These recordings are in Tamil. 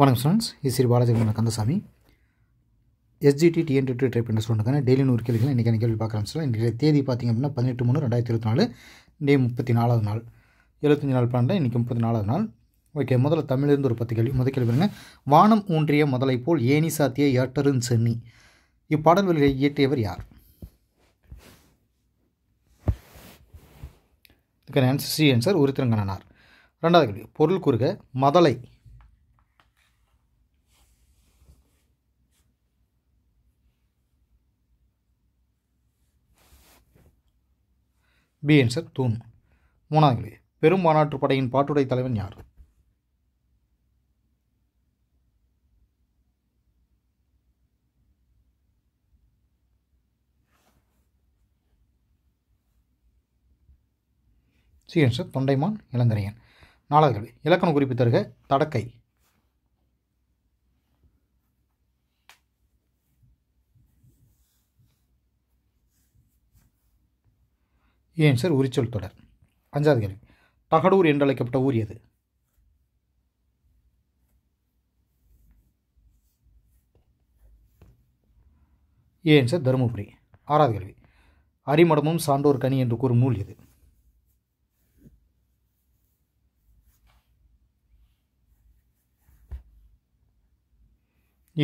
வணக்கம் ஸ்டூடெண்ட்ஸ் இது Shri Balajikumar Kandasamy SGT TNTT try பண்ண ஸ்டூடெண்ட்டுக்கான டெய்லி நூறு கேள்விகள் இன்றைக்கான கேள்வி பார்க்குறேன் சார் இன்றைக்கு தேதி பார்த்திங்க அப்படின்னா பதினெட்டு மூணு ரெண்டாயிரத்தி இருபத்தி நாலு டே முப்பத்தி நாலாவது நாள் எழுபத்தஞ்சு நாள் பன்னெண்டு இன்றைக்கி முப்பத்தி நாலாவது நாள் ஓகே முதல்ல தமிழ்லேருந்து ஒரு பத்து கேள்வி முதல் கேள்வி பாருங்கள் வானம் ஊன்றிய முதலை போல் ஏனி சாத்திய ஏட்டருன் சென்னி இப்பாடல் வெளியை இயற்றியவர் யார் இதுக்கான ஆன்சர் சி ஆன்சர் உருத்திரங்கனார் ரெண்டாவது கேள்வி பொருள் கூறுக மதலை பி ஆன்சர் தூண் மூணாவது கேள்வி பெரும் மாநாட்டு படையின் பாட்டுடை தலைவன் யார் சி ஆன்சர் தொண்டைமான் இளந்தரையன் நாலாவது கேள்வி இலக்கணம் குறிப்பித்தருக தடக்கை ஏன் சார் உரிச்சொல் தொடர் அஞ்சாவது கேள்வி தகடூர் என்றழைக்கப்பட்ட ஊர் எது ஏன் சார் தருமபுரி ஆறாவது கேள்வி அரிமடமும் சான்றோர் கனி என்று கூறும் நூல் எது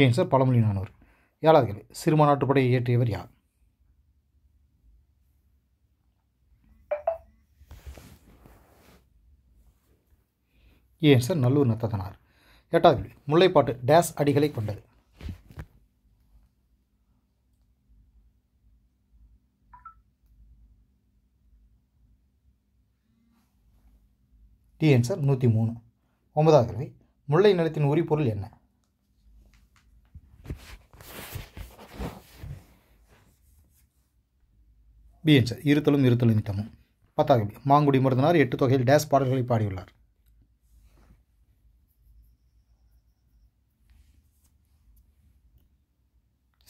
ஏன் சார் பழமொழி நானூர் ஏழாவது கேள்வி சிறுமாநாட்டுப்படையை இயற்றியவர் யார் ஏன் சார் நல்லூர் நத்தத்தனார் எட்டாவது முல்லைப்பாட்டு டேஸ் அடிகளை கொண்டது டி ஆன்சர் நூற்றி மூணு ஒன்பதாவது கேள்வி முல்லை நிலத்தின் உரிப்பொருள் பொருள் என்ன பி ஆன்சர் இருத்தலும் இருத்தலும் திட்டமும் பத்தாவது கேள்வி மாங்குடி மருந்தனார் எட்டு தொகையில் டேஸ் பாடல்களை பாடியுள்ளார்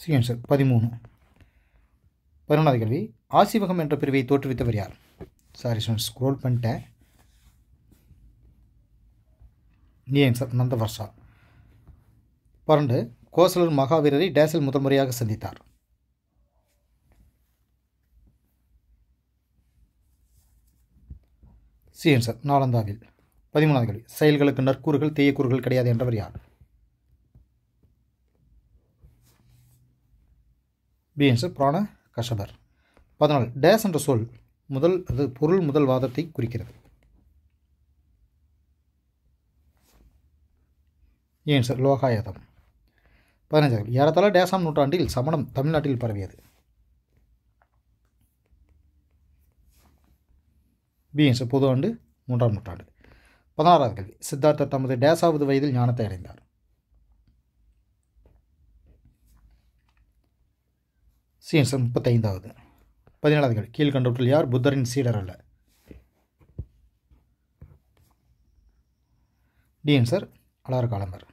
சி ஆன்சர் பதிமூணு பதினொன்றாவது கேள்வி ஆசிவகம் என்ற பிரிவை தோற்றுவித்தவர் யார் சாரி ஸ்டூடெண்ட்ஸ் ஸ்க்ரோல் பண்ணிட்டேன் நீ ஆன்சர் நந்த வர்ஷா பரண்டு கோசலர் மகாவீரரை டேசல் முதல் முறையாக சந்தித்தார் சி ஆன்சர் நாலந்தாவில் பதிமூணாவது கேள்வி செயல்களுக்கு நற்கூறுகள் தேயக்கூறுகள் கிடையாது என்றவர் யார் பீன்ஸு பிராண கஷபர் பதினாலு டேஸ் என்ற சொல் முதல் அது பொருள் முதல் வாதத்தை குறிக்கிறது ஏன் சார் லோகாயதம் பதினஞ்சு ஏறத்தாழ டேசாம் நூற்றாண்டில் சமணம் தமிழ்நாட்டில் பரவியது பிஎன்ஸ் பொது ஆண்டு மூன்றாம் நூற்றாண்டு பதினாறாவது கல்வி சித்தார்த்தர் தமது டேசாவது வயதில் ஞானத்தை அடைந்தார் சீன்ஸ் முப்பத்தைந்தாவது பதினேழாவது கேள்வி கீழ்கண்டவற்றில் யார் புத்தரின் சீடர் அல்ல டிஎன்சர் அலார காலமர்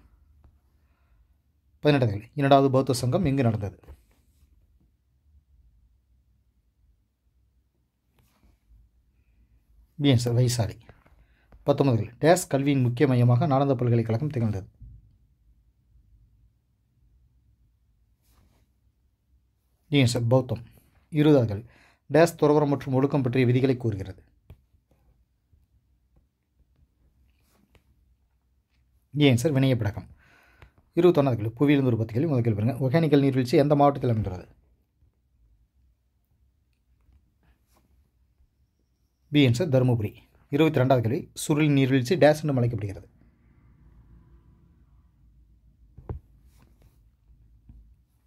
பதினெட்டாவது கேள்வி இரண்டாவது பௌத்த சங்கம் எங்கு நடந்தது பி வைசாலி பத்தொன்பது டேஸ் கல்வியின் முக்கிய மையமாக நடந்த பல்கலைக்கழகம் திகழ்ந்தது ஜீன்ஸ் பௌத்தம் இருதார்கள் டேஸ் துறவரம் மற்றும் ஒழுக்கம் பற்றிய விதிகளை கூறுகிறது சார் வினயப்படகம் இருபத்தொன்னாவது புவியிலிருந்து உற்பத்தி கேள்வி முதல் கேள்வி ஒகேனிக்கல் நீர்வீழ்ச்சி எந்த மாவட்டத்தில் அமைந்துள்ளது பி சார் தருமபுரி இருபத்தி ரெண்டாவது கேள்வி சுருளின் நீர்வீழ்ச்சி டேஸ் என்று அழைக்கப்படுகிறது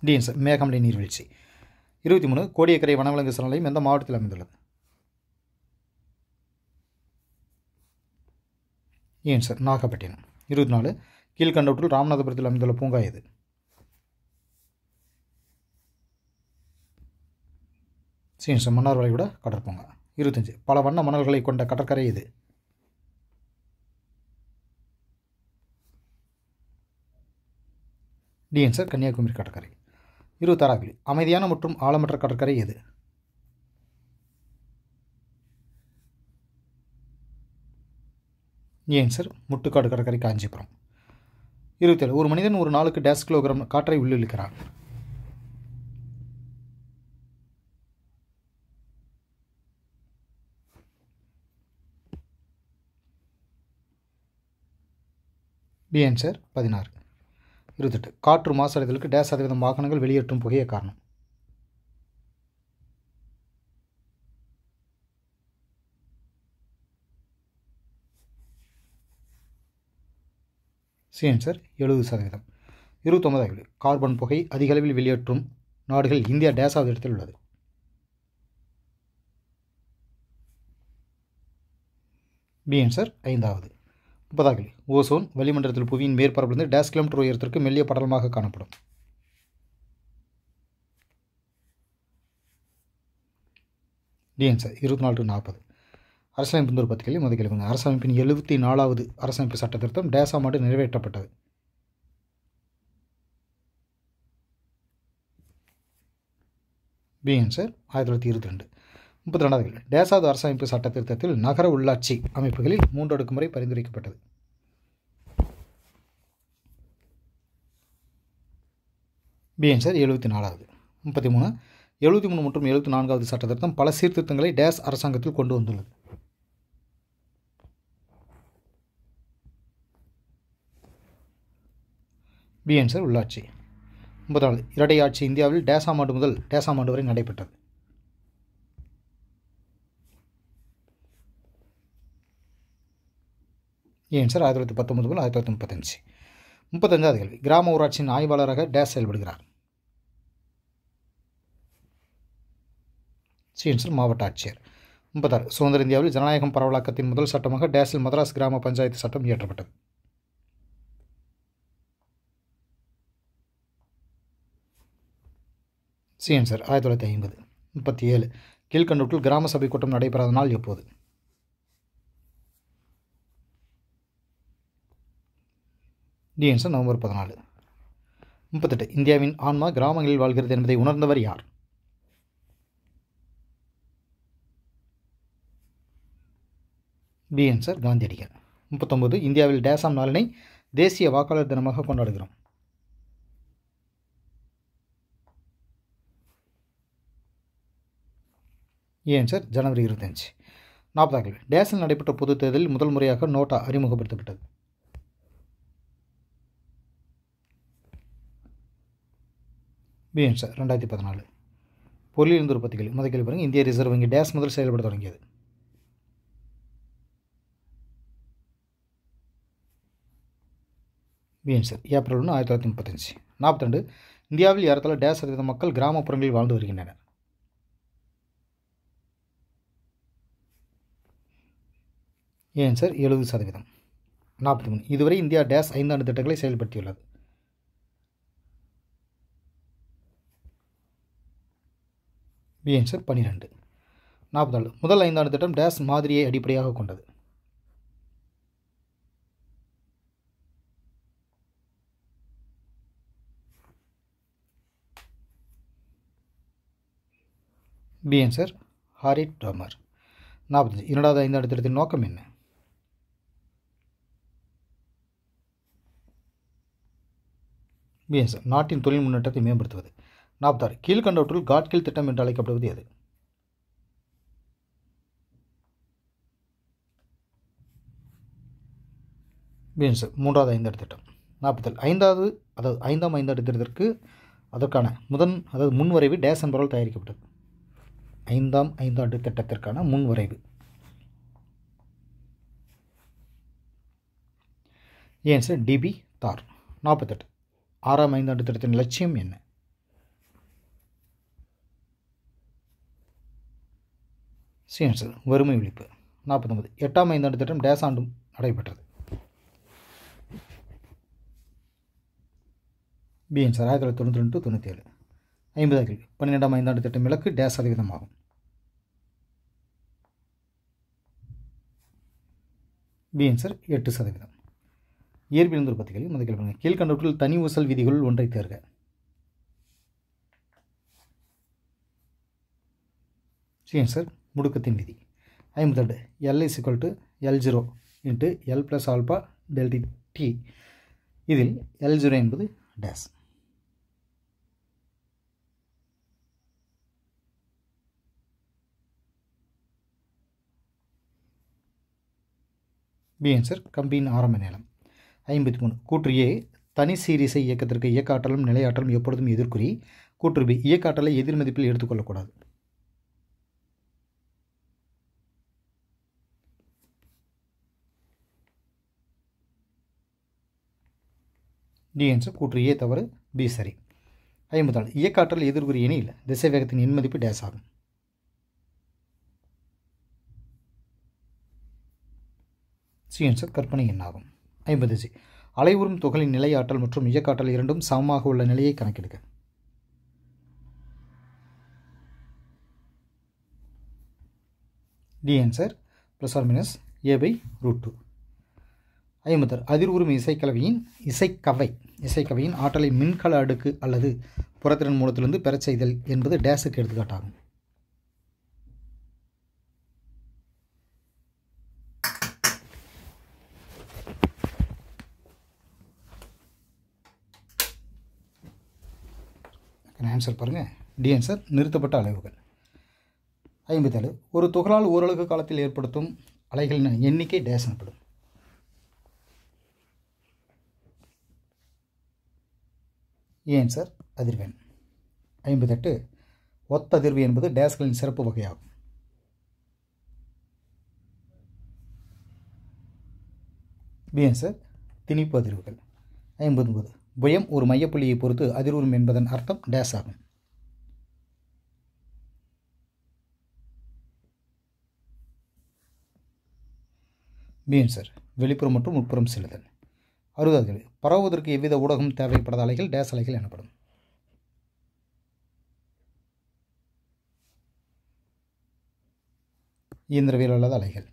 டிஎன் சார் மேகமலை நீர்வீழ்ச்சி இருபத்தி மூணு கோடியக்கரை வனவிலங்கு சரணாலயம் எந்த மாவட்டத்தில் அமைந்துள்ளது ஏன் சார் நாகப்பட்டினம் இருபத்தி நாலு கீழ்கண்டவற்றில் ராமநாதபுரத்தில் அமைந்துள்ள பூங்கா எது சார் மன்னார் வளைவிட கடற்பூங்கா இருபத்தஞ்சி பல வண்ண மணல்களை கொண்ட கடற்கரை இது டிஎன் சார் கன்னியாகுமரி கடற்கரை இரு அமைதியான மற்றும் ஆழமற்ற கடற்கரை எது சார் முட்டுக்காடு கடற்கரை காஞ்சிபுரம் இருபத்தேழு ஒரு மனிதன் ஒரு நாளுக்கு டேஸ் கிலோகிராம் காற்றை உள்ளிழுக்கிறான் டி ஆன்சர் பதினாறு இருபத்தெட்டு காற்று மாசடைதலுக்கு டேஸ் சதவீதம் வாகனங்கள் வெளியேற்றும் புகையே காரணம் சி ஆன்சர் எழுபது சதவீதம் இருபத்தொன்பதாவது கார்பன் புகை அதிக அளவில் வெளியேற்றும் நாடுகள் இந்தியா டேஸாவது இடத்தில் உள்ளது பி ஆன்சர் ஐந்தாவது முப்பதாகலி ஓசோன் வளிமண்டலத்தில் புவியின் மேற்பரப்பிலிருந்து டேஸ் கிலோமீட்டர் உயரத்திற்கு மெல்லிய படலமாக காணப்படும் டிஎன்சர் இருபத்தி நாலு நாற்பது அரசமைப்பு உற்பத்தி கேள்வி முதல் கேள்வி அரசமைப்பின் எழுபத்தி நாலாவது அரசமைப்பு சட்ட திருத்தம் டேசாம் ஆண்டு நிறைவேற்றப்பட்டது பிஎன்சர் ஆயிரத்தி தொள்ளாயிரத்தி இருபத்தி ரெண்டு முப்பத்தி ரெண்டாவது டேசாவது அரசமைப்பு சட்ட திருத்தத்தில் நகர உள்ளாட்சி அமைப்புகளில் மூன்றடுக்கு முறை பரிந்துரைக்கப்பட்டது பி சார் எழுபத்தி நாலாவது முப்பத்தி மூணு எழுபத்தி மூணு மற்றும் எழுபத்தி நான்காவது சட்ட திருத்தம் பல சீர்திருத்தங்களை டேஸ் அரசாங்கத்தில் கொண்டு வந்துள்ளது பிஎன் சார் உள்ளாட்சி முப்பதாவது இரட்டை ஆட்சி இந்தியாவில் டேசாம் ஆண்டு முதல் டேசாம் ஆண்டு வரை நடைபெற்றது ஏ சார் ஆயிரத்தி தொள்ளாயிரத்தி பத்தொம்பது முதல் ஆயிரத்தி தொள்ளாயிரத்தி முப்பத்தஞ்சு முப்பத்தஞ்சாவது கேள்வி கிராம ஊராட்சியின் ஆய்வாளராக டேஸ் செயல்படுகிறார் சி மாவட்ட ஆட்சியர் முப்பத்தாறு சுதந்திர இந்தியாவில் ஜனநாயகம் பரவலாக்கத்தின் முதல் சட்டமாக டேஸில் மதராஸ் கிராம பஞ்சாயத்து சட்டம் இயற்றப்பட்டது சீன்சர் ஆயிரத்தி தொள்ளாயிரத்தி ஐம்பது முப்பத்தி ஏழு கீழ்கண்டூட்டில் கிராம சபை கூட்டம் நடைபெறாத நாள் எப்போது டி ஆன்சர் நவம்பர் பதினாலு முப்பத்தெட்டு இந்தியாவின் ஆன்மா கிராமங்களில் வாழ்கிறது என்பதை உணர்ந்தவர் யார் பி ஆன்சர் காந்தியடிகள் முப்பத்தொம்பது இந்தியாவில் டேசாம் நாளினை தேசிய வாக்காளர் தினமாக கொண்டாடுகிறோம் ஏ ஆன்சர் ஜனவரி இருபத்தஞ்சு நாற்பதாம் கேள்வி டேசில் நடைபெற்ற பொதுத் தேர்தலில் முதல் முறையாக நோட்டா அறிமுகப்படுத்தப்பட்டது பிஎன் சார் ரெண்டாயிரத்தி பதினாலு பொருளிலிருந்து உற்பத்திகள் முதல் கேள்வி பாருங்கள் இந்திய ரிசர்வ் வங்கி டேஸ் முதல் செயல்பட தொடங்கியது பிஎன் சார் ஏப்ரல் ஒன்று ஆயிரத்தி தொள்ளாயிரத்தி முப்பத்தஞ்சு ரெண்டு இந்தியாவில் ஏறத்தால் டேஸ் சதவீத மக்கள் கிராமப்புறங்களில் வாழ்ந்து வருகின்றனர் ஏன் சார் எழுபது சதவீதம் நாற்பத்தி மூணு இதுவரை இந்தியா டேஸ் ஐந்தாண்டு திட்டங்களை செயல்படுத்தியுள்ளது பி ஆன்சர் பன்னிரெண்டு நாற்பதாலு முதல் ஐந்தாண்டு திட்டம் டேஸ் மாதிரியை அடிப்படையாக கொண்டது பி ஆன்சர் ஹாரி டாமர் நாற்பத்தஞ்சு இரண்டாவது ஐந்தாண்டு திட்டத்தின் நோக்கம் என்ன பி ஆன்சர் நாட்டின் தொழில் முன்னேற்றத்தை மேம்படுத்துவது நாப்தார் கீழ்கண்டவற்றுள் காட்கில் திட்டம் என்று அழைக்கப்படுவது எது மீன்ஸ் மூன்றாவது ஐந்தாடு திட்டம் நாற்பத்தல் ஐந்தாவது அதாவது ஐந்தாம் ஐந்தாடு திட்டத்திற்கு அதற்கான முதன் அதாவது முன்வரைவு டேஸ் என்பவரால் தயாரிக்கப்பட்டது ஐந்தாம் ஐந்தாண்டு திட்டத்திற்கான முன்வரைவு ஏன் சார் டிபி தார் நாற்பத்தெட்டு ஆறாம் ஐந்தாண்டு திட்டத்தின் லட்சியம் என்ன சி வறுமை ஒழிப்பு நாற்பத்தொம்பது எட்டாம் ஐந்தாண்டு திட்டம் டேஸ் ஆண்டும் நடைபெற்றது பிஎன் சார் ஆயிரத்தி தொள்ளாயிரத்தி தொண்ணூற்றி ரெண்டு தொண்ணூற்றி ஏழு ஐம்பதாக கேள்வி பன்னிரெண்டாம் ஐந்தாண்டு திட்டம் இலக்கு டேஸ் சதவீதமாகும் பிஎன் சார் எட்டு சதவீதம் இயற்பியல் உற்பத்திகளில் முதல் கேள்வி கீழ்கண்டவற்றில் தனி ஊசல் விதிகள் ஒன்றை தேர்க சரி சார் முடுக்கத்தின் விதி ஐம்பத்தெட்டு L is equal to L zero into L plus alpha delta T இதில் எல் ஜீரோ என்பது டேஸ் பி ஆன்சர் கம்பியின் ஆரம்ப நேரம் ஐம்பத்தி மூணு கூற்று ஏ தனி சீரிசை இயக்கத்திற்கு இயக்காற்றலும் நிலையாற்றலும் எப்பொழுதும் எதிர்குறி கூற்று பி இயக்காற்றலை எதிர்மதிப்பில் எடுத்துக்கொள்ளக்கூடாது டி என்று கூற்று ஏ தவறு பி சரி ஐம்பத்தாலு இயக்காற்றல் எதிர்குறி இணை இல்லை திசை வேகத்தின் எண்மதிப்பு டேஸ் ஆகும் சி ஆன்சர் கற்பனை எண்ணாகும் ஐம்பது சி அலைவுறும் துகளின் நிலை ஆற்றல் மற்றும் இயக்காற்றல் இரண்டும் சமமாக உள்ள நிலையை கணக்கெடுக்க D answer plus R minus A by root two அதிர் உரிமை இசைக்கலவையின் இசைக்கவை இசைக்கவையின் ஆற்றலை மின்கல அடுக்கு அல்லது புறத்திறன் மூலத்திலிருந்து பெறச் செய்தல் என்பது டேஸுக்கு எடுத்துக்காட்டாகும் ஆன்சர் பாருங்கள் டி ஆன்சர் நிறுத்தப்பட்ட அலைவுகள் ஐம்பத்தேழு ஒரு துகளால் ஓரளவு காலத்தில் ஏற்படுத்தும் அலைகளின் எண்ணிக்கை டேஸ் எனப்படும் ஏன் சார் அதிர்வெண் ஐம்பத்தெட்டு ஒத்ததிர்வு என்பது டேஸ்களின் சிறப்பு வகையாகும் பிஎன் சார் திணிப்பு அதிர்வுகள் ஐம்பது ஒன்பது புயம் ஒரு மையப்புள்ளியை பொறுத்து அதிர்வுறும் என்பதன் அர்த்தம் டேஸ் ஆகும் பிஎன் சார் வெளிப்புறம் மற்றும் உட்புறம் செல்லுதல் அறுதாதுகள் பரவுவதற்கு எவ்வித ஊடகம் தேவைப்படாத அலைகள் டேஸ் அலைகள் எனப்படும் இயந்திரவியல் அல்லாத அலைகள்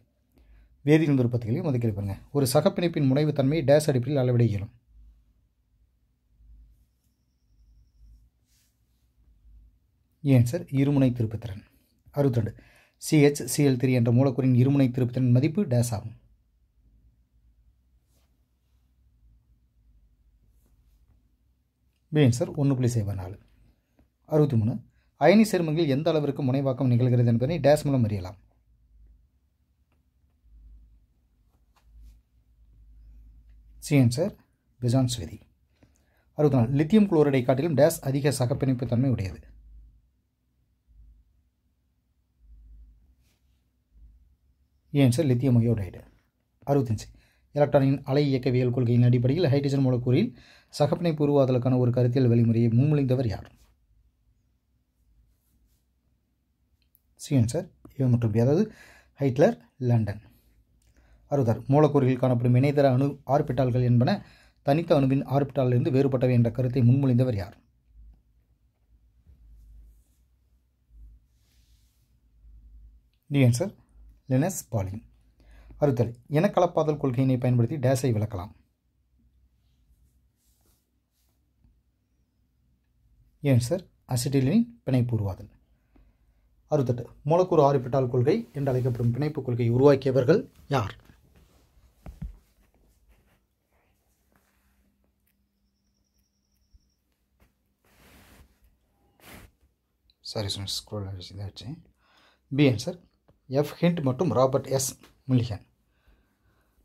வேதியியல் உற்பத்திகளையும் ஒதுக்கி பாருங்க ஒரு சகப்பிணைப்பின் முனைவு தன்மையை டேஸ் அடிப்பில் அளவிட இயலும் ஏன்சர் இருமுனை திருப்புத்திறன் அறுபத்திரெண்டு சிஹெச் சிஎல் த்ரீ என்ற மூலக்கூறின் இருமுனை திருப்புத்திறன் மதிப்பு டேஸ் ஆகும் பி ஒன்று புள்ளி சைபர் நாலு அறுபத்தி மூணு அயனி சேர்மங்கள் எந்த அளவிற்கு முனைவாக்கம் நிகழ்கிறது என்பதை டேஸ் மூலம் அறியலாம் சிஎன்சர் பிசான் ஸ்வதி அறுபத்தி நாலு லித்தியம் குளோரைடை காட்டிலும் டேஸ் அதிக சகப்பிணைப்பு தன்மை உடையது ஏன் சார் லித்தியம் ஐயோடைடு அறுபத்தஞ்சு எலக்ட்ரானின் அலை இயக்கவியல் கொள்கையின் அடிப்படையில் ஹைட்ரஜன் மூலக்கூறில் சகப்பினை பூர்வாதலுக்கான ஒரு கருத்தியல் வழிமுறையை முன்மொழிந்தவர் யார் சிஎன் சார் இவன் மற்றும் அதாவது ஹைட்லர் லண்டன் அறுதர் மூலக்கூறுகளில் காணப்படும் இணையதள அணு ஆர்பிட்டால்கள் என்பன தனித்த அணுவின் ஆர்பிட்டாலிருந்து வேறுபட்டவை என்ற கருத்தை முன்மொழிந்தவர் யார் டி ஆன்சர் லெனஸ் பாலின் அறுத்தல் இனக்கலப்பாதல் கொள்கையினை பயன்படுத்தி டேஸை விளக்கலாம் சார் அசிட்டிலின் பிணைப்பு உருவாதல் அறுத்தட்டு மூலக்கூறு ஆறுபிட்டால் கொள்கை என்று அழைக்கப்படும் பிணைப்பு கொள்கையை உருவாக்கியவர்கள் யார் சாரி ஸ்கூல் இதாச்சு பி ஆன்சர் எஃப் ஹிண்ட் மற்றும் ராபர்ட் எஸ் முல்லிகன்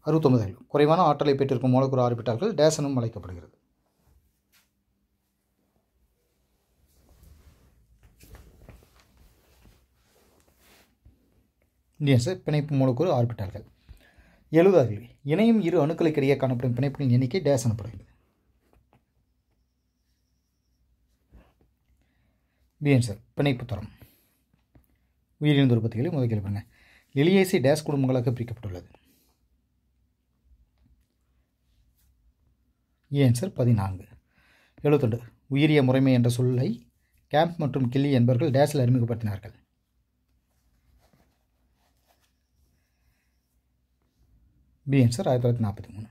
அறுபத்தொன்பதில் குறைவான ஆற்றலை பெற்றிருக்கும் மூலக்கூறு ஆர்பிட்டால்கள் டேசனும் அழைக்கப்படுகிறது பிணைப்பு மூலக்கூறு ஆர்பிட்டால்கள் எழுபதாகவே இணையும் இரு அணுக்களுக்கு இடையே காணப்படும் பிணைப்புகளின் எண்ணிக்கை டேஸ் எனப்படுகிறது பிஎன்சர் பிணைப்பு தரம் உயிரின உற்பத்திகளை முதல் கேள்வி எலியேசி டேஸ் குடும்பங்களாக பிரிக்கப்பட்டுள்ளது ஏன்சர் பதினான்கு எழுபத்தொண்டு உயிரிய முறைமை என்ற சொல்லை கேம்ப் மற்றும் கில்லி என்பவர்கள் டேஸில் அறிமுகப்படுத்தினார்கள் பி ஆன்சர் ஆயிரத்தி தொள்ளாயிரத்தி நாற்பத்தி மூணு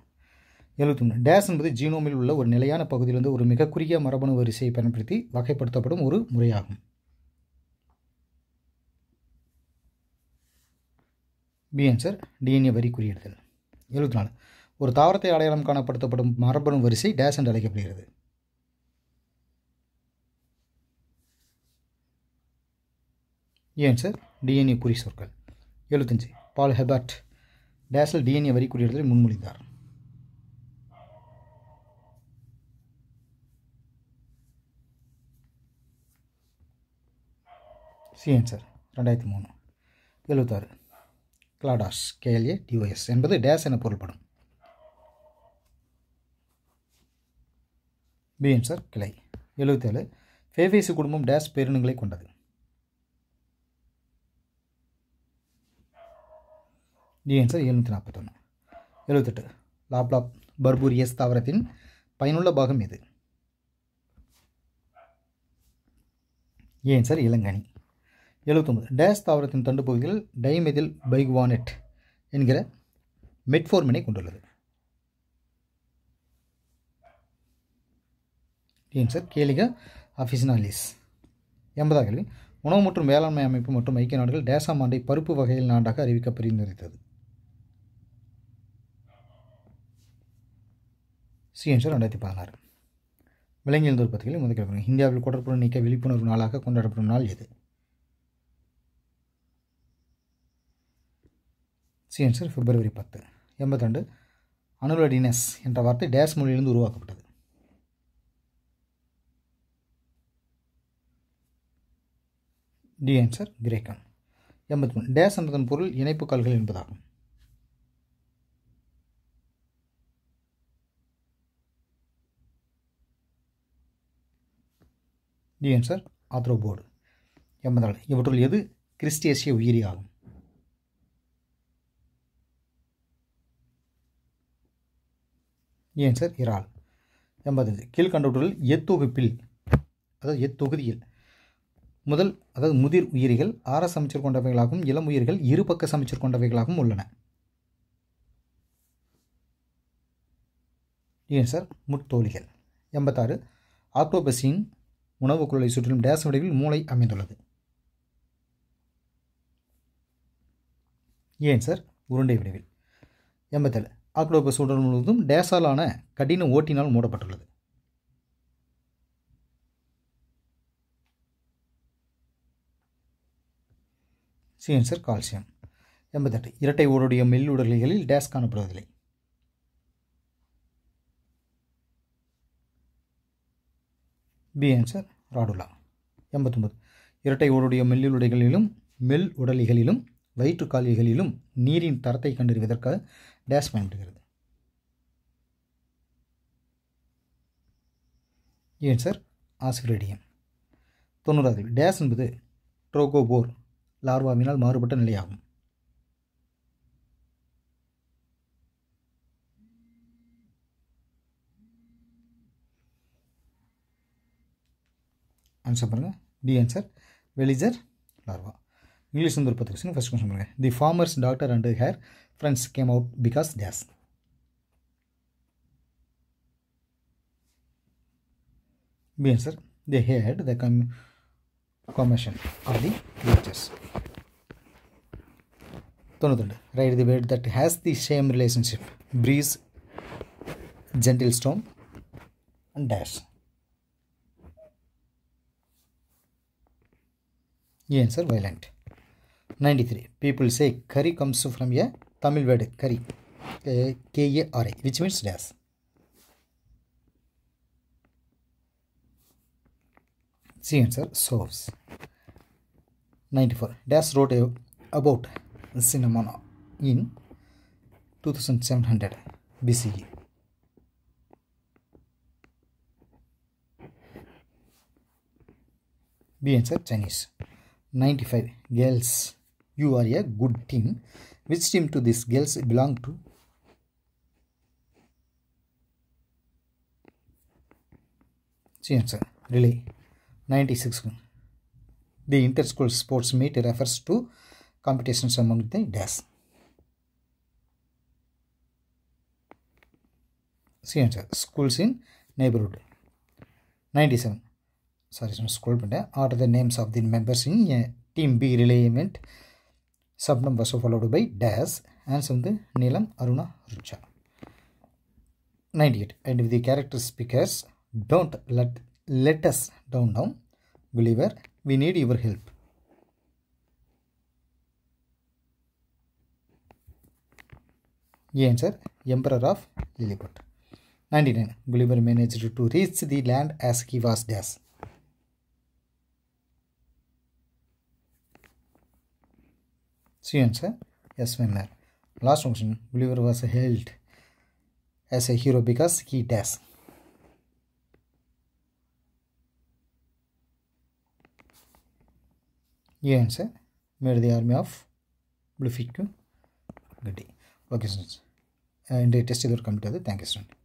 எழுபத்தி மூணு டேஸ் என்பது ஜீனோமில் உள்ள ஒரு நிலையான பகுதியிலிருந்து ஒரு மிக குறுகிய மரபணு வரிசையை பயன்படுத்தி வகைப்படுத்தப்படும் ஒரு முறையாகும் பி ஆன்சர் டிஎன்ஏ வரி குறியிடுதல் எழுபத்தி நாலு ஒரு தாவரத்தை அடையாளம் காணப்படுத்தப்படும் மரபணு வரிசை டேஸ் என்று அழைக்கப்படுகிறது ஏன் சார் டிஎன்ஏ குறி சொற்கள் எழுபத்தஞ்சி பால் ஹெபர்ட் டேஸில் டிஎன்ஏ வரி குறியிடத்தில் முன்மொழிந்தார் சி சார் ரெண்டாயிரத்தி மூணு எழுபத்தாறு கிளாடாஸ் கேஎல்ஏ டிஒஎஸ் என்பது டேஸ் என பொருள்படும் பிஎன்சர் கிளை எழுபத்தேழு ஃபேஃபேசு குடும்பம் டேஷ் பேரினங்களை கொண்டது டிஎன்சர் எழுநூற்றி நாற்பத்தொன்று எழுபத்தெட்டு லாப்லாப் பர்பூரியஸ் தாவரத்தின் பயனுள்ள பாகம் எது ஏன் e சார் இளங்கனி எழுபத்தொம்பது டேஷ் தாவரத்தின் தண்டு பகுதியில் டைமெதில் பைக்வானெட் என்கிற மெட்ஃபோர்மினை கொண்டுள்ளது டி ஆன்சர் கேளிக அஃபிசினாலிஸ் எண்பதாம் கேள்வி உணவு மற்றும் வேளாண்மை அமைப்பு மற்றும் ஐக்கிய நாடுகள் டேசாம் ஆண்டை பருப்பு வகையில் நாடாக அறிவிக்க பரிந்துரைத்தது சி ஆன்சர் ரெண்டாயிரத்தி பதினாறு விலங்கியல் உற்பத்திகளை முதல் கேள்வி இந்தியாவில் குடற்புழு நீக்க விழிப்புணர்வு நாளாக கொண்டாடப்படும் நாள் எது சி ஆன்சர் பிப்ரவரி பத்து எண்பத்திரெண்டு அனுலடினஸ் என்ற வார்த்தை டேஸ் மொழியிலிருந்து உருவாக்கப்பட்டது டி ஆன்சர் கிரேக்கம் எண்பத்தி மூணு டேஸ் என்பதன் பொருள் இணைப்பு கால்கள் என்பதாகும் டி ஆன்சர் ஆத்ரோபோர்டு எண்பதாள் இவற்றுள் எது கிறிஸ்டியசிய உயிரி ஆகும் டி சார் இறால் எண்பத்தஞ்சு கீழ்கண்டவற்றில் எத்தொகுப்பில் அதாவது எத்தொகுதியில் முதல் அதாவது முதிர் உயிரிகள் ஆற சமைச்சர் கொண்டவைகளாகவும் இளம் உயிர்கள் இருபக்க சமைச்சர் கொண்டவைகளாகவும் உள்ளன ஏன் சார் முட்தோழிகள் எண்பத்தாறு ஆக்டோபஸின் உணவு குழலை சுற்றிலும் டேஸ் வடிவில் மூளை அமைந்துள்ளது ஏன் சார் உருண்டை வடிவில் எண்பத்தேழு ஆக்டோபஸ் உடல் முழுவதும் டேஸாலான கடின ஓட்டினால் மூடப்பட்டுள்ளது சி ஆன்சர் கால்சியம் எண்பத்தெட்டு இரட்டை மெல் மெல்லுடலிகளில் டேஸ் காணப்படுவதில்லை பி ஆன்சர் ராடுலா எண்பத்தொம்பது இரட்டை ஓடுடைய மெல்லுடைகளிலும் மெல் உடலிகளிலும் வயிற்று கால்விகளிலும் நீரின் தரத்தை கண்டறிவதற்காக டேஸ் பயன்படுகிறது ஏன் சார் ஆசிரியம் தொண்ணூறாவது டேஸ் என்பது ட்ரோகோபோர் லார்வாவினால் மாறுபட்ட நிலையாகும் ஆன்சர் பாருங்கள் D answer veliger larva English வந்து ஒரு பத்து கொஸ்டின் ஃபஸ்ட் கொஸ்டின் பாருங்கள் the farmer's doctor and her friends came out because dash B answer the head the come commission of the wages. Right, the word that has the same relationship. Breeze, gentle storm, and dash. The answer violent. 93. People say curry comes from a Tamil word curry. K-A-R-I, which means dash. C answer solves. 94. Das wrote a, about cinnamon in 2700 BCE. B answer Chinese. 95. Girls, you are a good team. Which team to these girls belong to? C answer. Relay. 96. The inter-school sports meet refers to competitions among the das. See answer. Schools in neighborhood. 97. Sorry, school. Are the names of the members in uh, team B relay event? Sub numbers followed by Das. Answer the Neelam Aruna Rucha. 98. And if the character speakers, don't let let us down down. Gulliver, we need your help. Answer Emperor of Lilliput. 99. Gulliver managed to reach the land as he was dead. See answer? Yes, member. Last question. Gulliver was held as a hero because he dies. ये answer made the army of Bluficu Gadi. Okay, students. And test is completed. Thank you, students.